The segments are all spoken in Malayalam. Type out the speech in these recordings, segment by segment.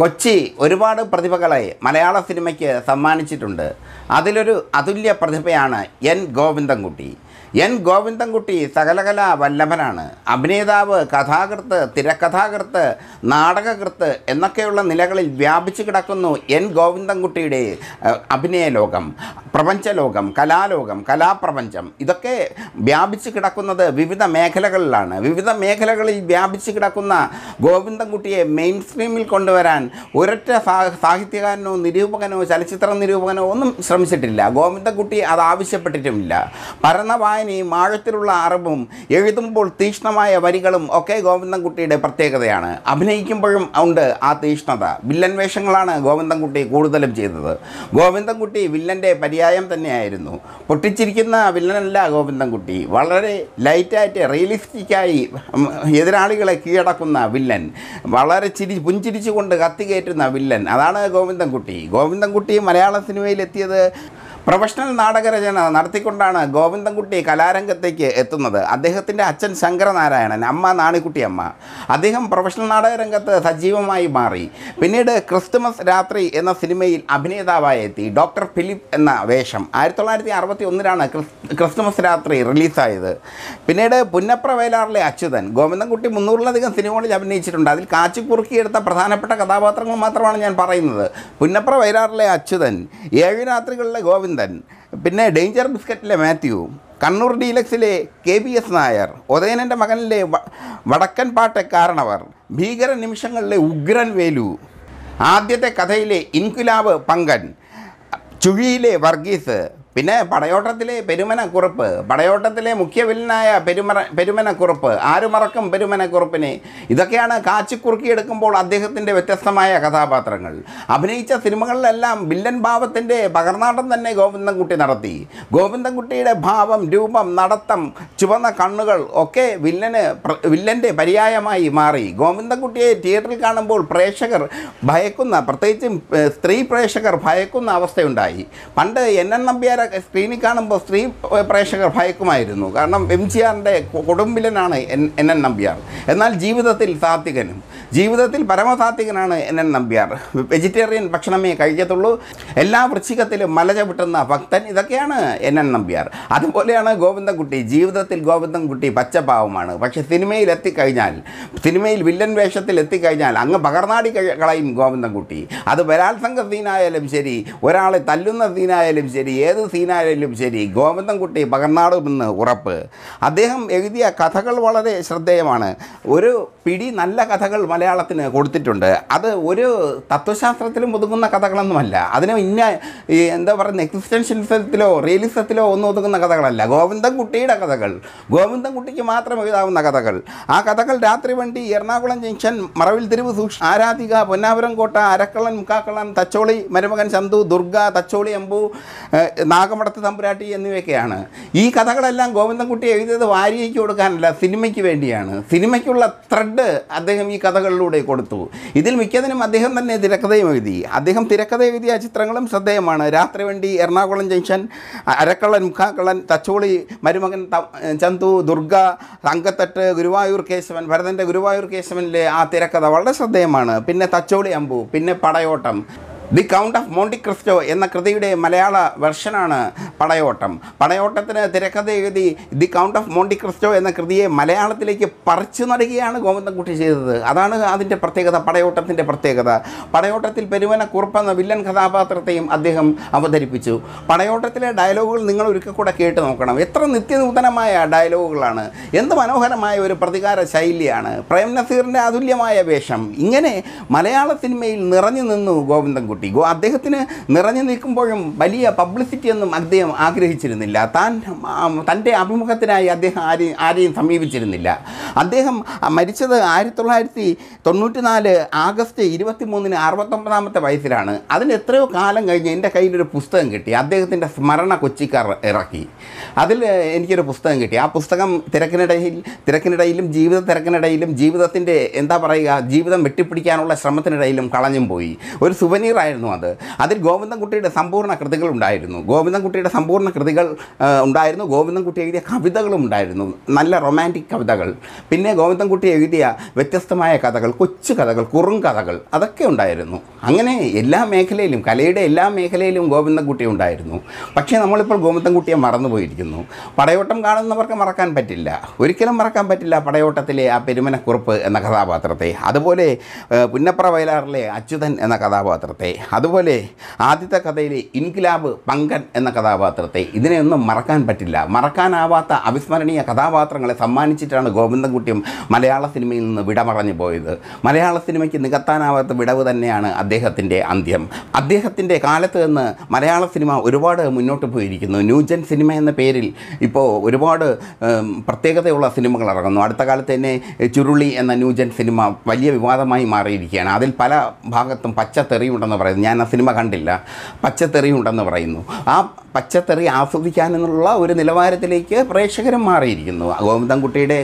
കൊച്ചി ഒരുപാട് പ്രതിഭകളെ മലയാള സിനിമയ്ക്ക് സമ്മാനിച്ചിട്ടുണ്ട് അതിലൊരു അതുല്യ പ്രതിഭയാണ് എൻ ഗോവിന്ദൻകുട്ടി എൻ ഗോവിന്ദൻകുട്ടി സകലകല വല്ലഭനാണ് അഭിനേതാവ് കഥാകൃത്ത് തിരക്കഥാകൃത്ത് നാടകകൃത്ത് എന്നൊക്കെയുള്ള നിലകളിൽ വ്യാപിച്ചു കിടക്കുന്നു എൻ ഗോവിന്ദൻകുട്ടിയുടെ അഭിനയ ലോകം പ്രപഞ്ചലോകം കലാലോകം കലാപ്രപഞ്ചം ഇതൊക്കെ വ്യാപിച്ചു കിടക്കുന്നത് വിവിധ മേഖലകളിലാണ് വിവിധ മേഖലകളിൽ വ്യാപിച്ചു കിടക്കുന്ന ഗോവിന്ദൻകുട്ടിയെ മെയിൻ സ്ട്രീമിൽ കൊണ്ടുവരാൻ ഒരൊറ്റ സാഹിത്യകാരനോ നിരൂപകനോ ചലച്ചിത്ര നിരൂപകനോ ഒന്നും ശ്രമിച്ചിട്ടില്ല ഗോവിന്ദൻകുട്ടി അത് ആവശ്യപ്പെട്ടിട്ടുമില്ല പരന്ന വായന ഈ മാഴത്തിലുള്ള അറിവും എഴുതുമ്പോൾ തീക്ഷ്ണമായ വരികളും ഒക്കെ ഗോവിന്ദൻകുട്ടിയുടെ പ്രത്യേകതയാണ് അഭിനയിക്കുമ്പോഴും ഉണ്ട് ആ തീക്ഷ്ണത വില്ലൻ വേഷങ്ങളാണ് ഗോവിന്ദൻകുട്ടി കൂടുതലും ചെയ്തത് ഗോവിന്ദൻകുട്ടി വില്ലൻ്റെ പര്യായം തന്നെയായിരുന്നു പൊട്ടിച്ചിരിക്കുന്ന വില്ലനല്ല ഗോവിന്ദൻകുട്ടി വളരെ ലൈറ്റായിട്ട് റിയലിസ്റ്റിക്കായി എതിരാളികളെ കീഴടക്കുന്ന വില്ലൻ വളരെ ചിരി പുഞ്ചിരിച്ചുകൊണ്ട് കയറ്റുന്ന വില്ലൻ അതാണ് ഗോവിന്ദൻകുട്ടി ഗോവിന്ദൻകുട്ടി മലയാള സിനിമയിലെത്തിയത് പ്രൊഫഷണൽ നാടകരചന നടത്തിക്കൊണ്ടാണ് ഗോവിന്ദൻകുട്ടി കലാരംഗത്തേക്ക് എത്തുന്നത് അദ്ദേഹത്തിൻ്റെ അച്ഛൻ ശങ്കരനാരായണൻ അമ്മ നാണിക്കുട്ടിയമ്മ അദ്ദേഹം പ്രൊഫഷണൽ നാടകരംഗത്ത് സജീവമായി മാറി പിന്നീട് ക്രിസ്തുമസ് രാത്രി എന്ന സിനിമയിൽ അഭിനേതാവായി എത്തി ഡോക്ടർ ഫിലിപ്പ് എന്ന വേഷം ആയിരത്തി തൊള്ളായിരത്തി അറുപത്തി ഒന്നിലാണ് ക്രിസ്തുമസ് രാത്രി റിലീസായത് പിന്നീട് പുന്നപ്ര വയലാറിലെ അച്യുതൻ ഗോവിന്ദൻകുട്ടി മുന്നൂറിലധികം സിനിമകളിൽ അഭിനയിച്ചിട്ടുണ്ട് അതിൽ കുറുക്കിയെടുത്ത പ്രധാനപ്പെട്ട കഥാപാത്രങ്ങൾ മാത്രമാണ് ഞാൻ പറയുന്നത് പുന്നപ്ര വയലാറിലെ അച്യുതൻ ഏഴു രാത്രികളിലെ ഗോവിന്ദൻ അനന്തൻ പിന്നെ ഡേഞ്ചർ ബിസ്ക്കറ്റിലെ മാത്യു കണ്ണൂർ ഡീലക്സിലെ കെ ബി എസ് നായർ ഉദയനൻ്റെ മകനിലെ വടക്കൻ കാരണവർ ഭീകര നിമിഷങ്ങളിലെ ഉഗ്രൻ വേലു ആദ്യത്തെ കഥയിലെ ഇൻകുലാവ് പങ്കൻ ചുഴിയിലെ വർഗീസ് പിന്നെ പടയോട്ടത്തിലെ പെരുമനക്കുറുപ്പ് പടയോട്ടത്തിലെ മുഖ്യ വില്ലനായ പെരുമന പെരുമനക്കുറുപ്പ് ആരുമറക്കും മറക്കും പെരുമനക്കുറുപ്പിനെ ഇതൊക്കെയാണ് കാച്ചിക്കുറുക്കിയെടുക്കുമ്പോൾ അദ്ദേഹത്തിൻ്റെ വ്യത്യസ്തമായ കഥാപാത്രങ്ങൾ അഭിനയിച്ച സിനിമകളിലെല്ലാം വില്ലൻ ഭാവത്തിൻ്റെ പകർനാടം തന്നെ ഗോവിന്ദൻകുട്ടി നടത്തി ഗോവിന്ദൻകുട്ടിയുടെ ഭാവം രൂപം നടത്തം ചുവന്ന കണ്ണുകൾ ഒക്കെ വില്ലന് വില്ലൻ്റെ പര്യായമായി മാറി ഗോവിന്ദൻകുട്ടിയെ തിയേറ്ററിൽ കാണുമ്പോൾ പ്രേക്ഷകർ ഭയക്കുന്ന പ്രത്യേകിച്ചും സ്ത്രീ പ്രേക്ഷകർ ഭയക്കുന്ന അവസ്ഥയുണ്ടായി പണ്ട് എൻ എൻ നമ്പ്യാരെ സ്ക്രീനിൽ കാണുമ്പോൾ സ്ത്രീ പ്രേക്ഷകർ ഭയക്കുമായിരുന്നു കാരണം എം ജി ആറിൻ്റെ കൊടുമ്പിലനാണ് എൻ എൻ എൻ നമ്പ്യാർ എന്നാൽ ജീവിതത്തിൽ സാത്വികനും ജീവിതത്തിൽ പരമസാത്വികനാണ് എൻ എൻ നമ്പ്യാർ വെജിറ്റേറിയൻ ഭക്ഷണമേ കഴിക്കത്തുള്ളൂ എല്ലാ വൃശ്ചികത്തിലും മലച വിട്ടുന്ന ഭക്തൻ ഇതൊക്കെയാണ് എൻ എൻ നമ്പ്യാർ അതുപോലെയാണ് ഗോവിന്ദൻകുട്ടി ജീവിതത്തിൽ ഗോവിന്ദൻകുട്ടി പച്ചപാവമാണ് പക്ഷെ സിനിമയിൽ എത്തിക്കഴിഞ്ഞാൽ സിനിമയിൽ വില്ലൻ വേഷത്തിൽ എത്തിക്കഴിഞ്ഞാൽ അങ്ങ് പകർന്നാടി കളയും ഗോവിന്ദൻകുട്ടി അത് ബലാത്സംഗ സീനായാലും ശരി ഒരാളെ തല്ലുന്ന സീനായാലും ശരി ഏത് സീനായാലും ശരി ഗോവിന്ദൻകുട്ടി പകർന്നാടുമെന്ന് ഉറപ്പ് അദ്ദേഹം എഴുതിയ കഥകൾ വളരെ ശ്രദ്ധേയമാണ് ഒരു പിടി നല്ല കഥകൾ മലയാളത്തിന് കൊടുത്തിട്ടുണ്ട് അത് ഒരു തത്വശാസ്ത്രത്തിലും ഒതുങ്ങുന്ന കഥകളൊന്നുമല്ല അതിന് ഇന്ന എന്താ പറയുന്നത് എക്സിസ്റ്റൻഷ്യലിസത്തിലോ റിയലിസത്തിലോ ഒന്നും ഒതുങ്ങുന്ന കഥകളല്ല ഗോവിന്ദൻകുട്ടിയുടെ കഥകൾ ഗോവിന്ദൻകുട്ടിക്ക് മാത്രം എഴുതാവുന്ന കഥകൾ ആ കഥകൾ രാത്രി വണ്ടി എറണാകുളം ജംഗ്ഷൻ മറവിൽ തിരിവ് സൂക്ഷ ആരാധിക പൊന്നാപുരം കോട്ട അരക്കള്ളൻ മുക്കാക്കള്ളൻ തച്ചോളി മരുമകൻ ചന്തു ദുർഗ തച്ചോളി അമ്പു നാഗമടത്ത് തമ്പുരാട്ടി എന്നിവയൊക്കെയാണ് ഈ കഥകളെല്ലാം ഗോവിന്ദൻകുട്ടി എഴുതിയത് വാരിയയ്ക്ക് കൊടുക്കാനല്ല സിനിമയ്ക്ക് വേണ്ടിയാണ് സിനിമയ്ക്കുള്ള ത്രെഡ് അദ്ദേഹം ഈ കഥകളിലൂടെ കൊടുത്തു ഇതിൽ മിക്കതിനും അദ്ദേഹം തന്നെ തിരക്കഥയും എഴുതി അദ്ദേഹം തിരക്കഥ എഴുതിയ ചിത്രങ്ങളും ശ്രദ്ധേയമാണ് രാത്രി വേണ്ടി എറണാകുളം ജംഗ്ഷൻ അരക്കള്ളൻ മുഖാക്കള്ളൻ തച്ചോളി മരുമകൻ ചന്തു ദുർഗ തങ്കത്തട്ട് ഗുരുവായൂർ കേശവൻ ഭരതൻ്റെ ഗുരുവായൂർ കേശവനിലെ ആ തിരക്കഥ വളരെ ശ്രദ്ധേയമാണ് പിന്നെ തച്ചോളി അമ്പു പിന്നെ Padayottam the count of Cristo എന്ന കൃതിയുടെ മലയാള വെർഷനാണ് പടയോട്ടം പടയോട്ടത്തിന് തിരക്കഥ എഴുതി the count of Monte Cristo എന്ന കൃതിയെ മലയാളത്തിലേക്ക് പറിച്ചു നടുകയാണ് ഗോവിന്ദൻകുട്ടി ചെയ്തത് അതാണ് അതിൻ്റെ പ്രത്യേകത പടയോട്ടത്തിൻ്റെ പ്രത്യേകത പടയോട്ടത്തിൽ പെരുവന കുറുപ്പെന്ന വില്ലൻ കഥാപാത്രത്തെയും അദ്ദേഹം അവതരിപ്പിച്ചു പടയോട്ടത്തിലെ ഡയലോഗുകൾ നിങ്ങൾ ഒരിക്കൽ കൂടെ കേട്ട് നോക്കണം എത്ര നിത്യനൂതനമായ ഡയലോഗുകളാണ് എന്ത് മനോഹരമായ ഒരു പ്രതികാര ശൈലിയാണ് പ്രേം നസീറിൻ്റെ അതുല്യമായ വേഷം ഇങ്ങനെ മലയാള സിനിമയിൽ നിറഞ്ഞു നിന്നു ഗോവിന്ദൻകുട്ടി അദ്ദേഹത്തിന് നിറഞ്ഞു നിൽക്കുമ്പോഴും വലിയ പബ്ലിസിറ്റി ഒന്നും അദ്ദേഹം അദ്ദേഹം ആഗ്രഹിച്ചിരുന്നില്ല താൻ തൻ്റെ അഭിമുഖത്തിനായി അദ്ദേഹം ആരെയും ആരെയും സമീപിച്ചിരുന്നില്ല അദ്ദേഹം മരിച്ചത് ആയിരത്തി തൊള്ളായിരത്തി തൊണ്ണൂറ്റി നാല് ആഗസ്റ്റ് ഇരുപത്തി മൂന്നിന് അറുപത്തൊമ്പതാമത്തെ വയസ്സിലാണ് അതിന് എത്രയോ കാലം കഴിഞ്ഞ് എൻ്റെ കയ്യിലൊരു പുസ്തകം കിട്ടി അദ്ദേഹത്തിൻ്റെ സ്മരണ കൊച്ചിക്കാർ ഇറക്കി അതിൽ എനിക്കൊരു പുസ്തകം കിട്ടി ആ പുസ്തകം തിരക്കിനിടയിൽ തിരക്കിനിടയിലും ജീവിത തിരക്കിനിടയിലും ജീവിതത്തിൻ്റെ എന്താ പറയുക ജീവിതം വെട്ടിപ്പിടിക്കാനുള്ള ശ്രമത്തിനിടയിലും കളഞ്ഞും പോയി ഒരു സുവനീറായിരുന്നു അത് അതിൽ ഗോവിന്ദൻകുട്ടിയുടെ സമ്പൂർണ്ണ കൃതികളുണ്ടായിരുന്നു ഗോവിന്ദൻകുട്ടിയുടെ സമ്പൂർണ്ണ കൃതികൾ ഉണ്ടായിരുന്നു ഗോവിന്ദൻകുട്ടി എഴുതിയ കവിതകളും ഉണ്ടായിരുന്നു നല്ല റൊമാൻറ്റിക് കവിതകൾ പിന്നെ ഗോവിന്ദൻകുട്ടി എഴുതിയ വ്യത്യസ്തമായ കഥകൾ കൊച്ചു കഥകൾ കുറും കഥകൾ അതൊക്കെ ഉണ്ടായിരുന്നു അങ്ങനെ എല്ലാ മേഖലയിലും കലയുടെ എല്ലാ മേഖലയിലും ഗോവിന്ദൻകുട്ടി ഉണ്ടായിരുന്നു പക്ഷേ നമ്മളിപ്പോൾ ഗോവിന്ദൻകുട്ടിയെ മറന്നുപോയിരിക്കുന്നു പടയോട്ടം കാണുന്നവർക്ക് മറക്കാൻ പറ്റില്ല ഒരിക്കലും മറക്കാൻ പറ്റില്ല പടയോട്ടത്തിലെ ആ പെരുമനക്കുറിപ്പ് എന്ന കഥാപാത്രത്തെ അതുപോലെ പുന്നപ്ര വയലാറിലെ അച്യുതൻ എന്ന കഥാപാത്രത്തെ അതുപോലെ ആദ്യത്തെ കഥയിലെ ഇൻകിലാബ് പങ്കൻ എന്ന കഥാപാത്രം കഥാപാത്രത്തെ ഇതിനെയൊന്നും മറക്കാൻ പറ്റില്ല മറക്കാനാവാത്ത അവിസ്മരണീയ കഥാപാത്രങ്ങളെ സമ്മാനിച്ചിട്ടാണ് ഗോവിന്ദൻകുട്ടിയും മലയാള സിനിമയിൽ നിന്ന് വിടമറഞ്ഞു പോയത് മലയാള സിനിമയ്ക്ക് നികത്താനാവാത്ത വിടവ് തന്നെയാണ് അദ്ദേഹത്തിൻ്റെ അന്ത്യം അദ്ദേഹത്തിൻ്റെ കാലത്ത് നിന്ന് മലയാള സിനിമ ഒരുപാട് മുന്നോട്ട് പോയിരിക്കുന്നു ന്യൂജൻ സിനിമ എന്ന പേരിൽ ഇപ്പോൾ ഒരുപാട് പ്രത്യേകതയുള്ള സിനിമകൾ ഇറങ്ങുന്നു അടുത്ത കാലത്ത് തന്നെ ചുരുളി എന്ന ന്യൂജൻ സിനിമ വലിയ വിവാദമായി മാറിയിരിക്കുകയാണ് അതിൽ പല ഭാഗത്തും പച്ചത്തെറിയുണ്ടെന്ന് പറയുന്നു ഞാൻ ആ സിനിമ കണ്ടില്ല പച്ചത്തെറിയുണ്ടെന്ന് പറയുന്നു ആ പച്ച പച്ചത്തെറി ആസ്വദിക്കാനെന്നുള്ള ഒരു നിലവാരത്തിലേക്ക് പ്രേക്ഷകരും മാറിയിരിക്കുന്നു ഗോവിന്ദൻകുട്ടിയുടെ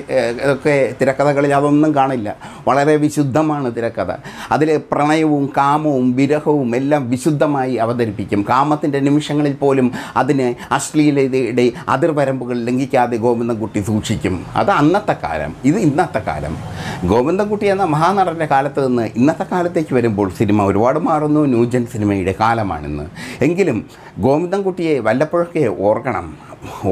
ഒക്കെ തിരക്കഥകളിൽ അതൊന്നും കാണില്ല വളരെ വിശുദ്ധമാണ് തിരക്കഥ അതിൽ പ്രണയവും കാമവും വിരഹവും എല്ലാം വിശുദ്ധമായി അവതരിപ്പിക്കും കാമത്തിൻ്റെ നിമിഷങ്ങളിൽ പോലും അതിനെ അശ്ലീലതയുടെ അതിർവരമ്പുകൾ ലംഘിക്കാതെ ഗോവിന്ദൻകുട്ടി സൂക്ഷിക്കും അത് അന്നത്തെ കാലം ഇത് ഇന്നത്തെ കാലം ഗോവിന്ദൻകുട്ടി എന്ന മഹാനടൻ്റെ കാലത്ത് നിന്ന് ഇന്നത്തെ കാലത്തേക്ക് വരുമ്പോൾ സിനിമ ഒരുപാട് മാറുന്നു ന്യൂജൻ സിനിമയുടെ കാലമാണിന്ന് എങ്കിലും ഗോവിന്ദൻകുട്ടിയെ വല്ലപ്പോഴൊക്കെ ഓർക്കണം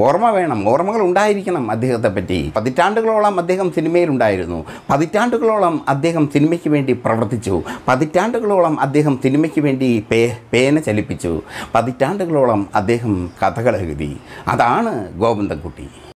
ഓർമ്മ വേണം ഓർമ്മകൾ ഉണ്ടായിരിക്കണം അദ്ദേഹത്തെ പറ്റി പതിറ്റാണ്ടുകളോളം അദ്ദേഹം സിനിമയിലുണ്ടായിരുന്നു പതിറ്റാണ്ടുകളോളം അദ്ദേഹം സിനിമയ്ക്ക് വേണ്ടി പ്രവർത്തിച്ചു പതിറ്റാണ്ടുകളോളം അദ്ദേഹം സിനിമയ്ക്ക് വേണ്ടി പേ പേന ചലിപ്പിച്ചു പതിറ്റാണ്ടുകളോളം അദ്ദേഹം കഥകൾ എഴുതി അതാണ് ഗോവിന്ദൻകുട്ടി